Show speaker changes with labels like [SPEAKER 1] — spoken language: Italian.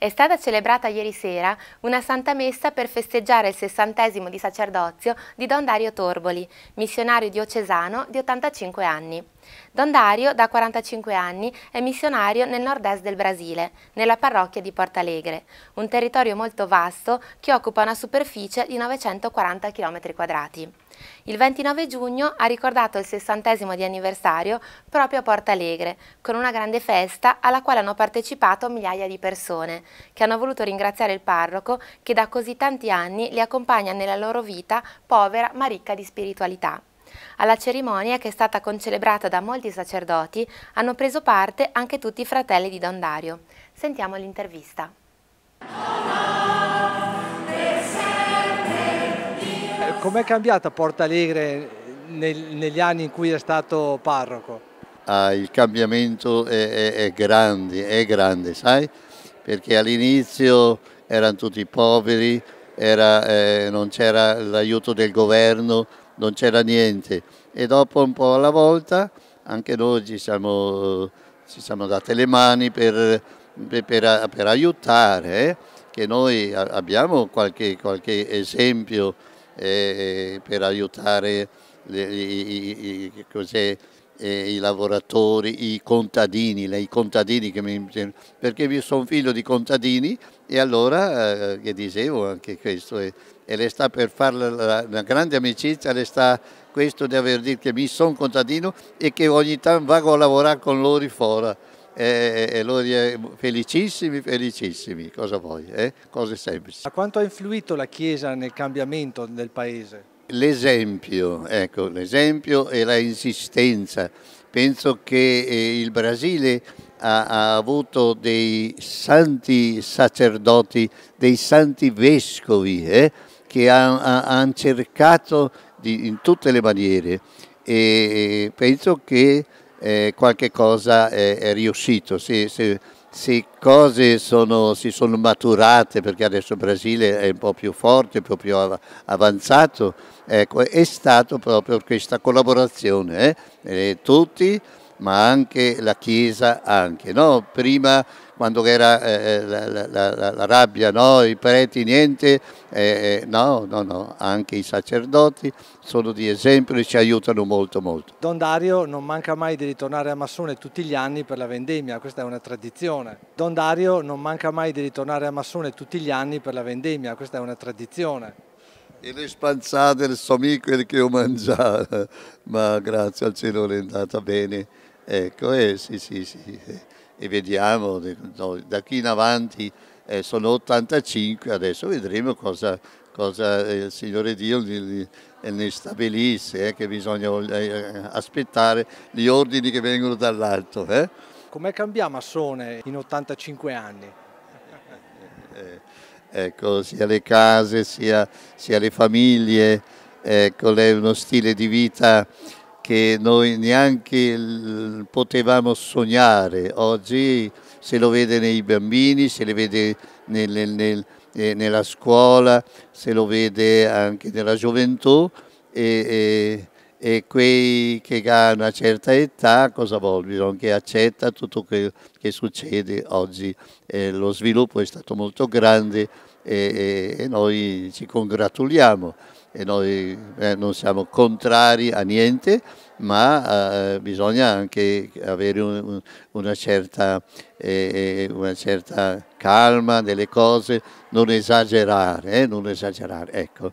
[SPEAKER 1] È stata celebrata ieri sera una Santa Messa per festeggiare il sessantesimo di sacerdozio di Don Dario Torboli, missionario diocesano di 85 anni. Don Dario, da 45 anni, è missionario nel nord-est del Brasile, nella parrocchia di Portalegre, un territorio molto vasto che occupa una superficie di 940 km quadrati. Il 29 giugno ha ricordato il sessantesimo di anniversario proprio a Porta Alegre, con una grande festa alla quale hanno partecipato migliaia di persone, che hanno voluto ringraziare il parroco che da così tanti anni li accompagna nella loro vita povera ma ricca di spiritualità. Alla cerimonia, che è stata concelebrata da molti sacerdoti, hanno preso parte anche tutti i fratelli di Don Dario. Sentiamo l'intervista.
[SPEAKER 2] com'è cambiata Porta Alegre nel, negli anni in cui è stato parroco?
[SPEAKER 3] Ah, il cambiamento è, è, è, grande, è grande, sai? Perché all'inizio erano tutti poveri, era, eh, non c'era l'aiuto del governo, non c'era niente. E dopo un po' alla volta anche noi ci siamo, ci siamo date le mani per, per, per aiutare, eh? che noi abbiamo qualche, qualche esempio eh, per aiutare le, i, i, i, i, eh, lavoratori, i contadini, i contadini mi, perché io sono figlio di contadini e allora, eh, che dicevo anche questo, e, e le sta per fare una grande amicizia, le sta questo di aver detto che mi sono contadino e che ogni tanto vado a lavorare con loro fuori e, e loro felicissimi, felicissimi, cosa vuoi, eh? cose semplici.
[SPEAKER 2] A quanto ha influito la Chiesa nel cambiamento del Paese?
[SPEAKER 3] L'esempio, ecco, l'esempio e la insistenza. Penso che eh, il Brasile ha, ha, avuto dei santi sacerdoti, dei santi vescovi eh, che hanno han cercato di, in tutte le maniere e penso che eh, qualche cosa è, è riuscito, si, si, si cose sono, si sono maturate perché adesso il Brasile è un po' più forte, un po' più avanzato, ecco, è stata proprio questa collaborazione, eh? eh tutti ma anche la Chiesa anche. No? Prima quando era eh, eh la, la, la, la, rabbia, no? i preti niente, eh, eh, no, no, no, anche i sacerdoti sono di esempio e ci aiutano molto molto.
[SPEAKER 2] Don Dario non manca mai di ritornare a Massone tutti gli anni per la vendemmia, questa è una tradizione. Don Dario non manca mai di ritornare a Massone tutti gli anni per la vendemmia, questa è una tradizione.
[SPEAKER 3] E le spanzate, il somico che ho mangiato, ma grazie al cielo è andata bene. Ecco, eh, sì, sì, sì, e vediamo da qui in avanti eh, sono 85, adesso vedremo cosa, cosa eh, il Signore Dio eh, ne stabilisse, eh, che bisogna eh, aspettare gli ordini che vengono dall'alto. Eh.
[SPEAKER 2] Come cambia Massone in 85 anni?
[SPEAKER 3] Ecco, sia le case, sia, sia le famiglie, ecco, è uno stile di vita che noi neanche potevamo sognare. Oggi se lo vede nei bambini, se lo vede nel, nel, nel, eh, nella scuola, se lo vede anche nella gioventù e, e, e quei che hanno una certa età cosa vogliono? Che accetta tutto quello che succede oggi. Eh, lo sviluppo è stato molto grande e, e noi ci congratuliamo e noi eh, non siamo contrari a niente, ma eh, bisogna anche avere un, un, una, certa, eh, eh una, certa, calma delle cose, non esagerare, eh, non esagerare ecco.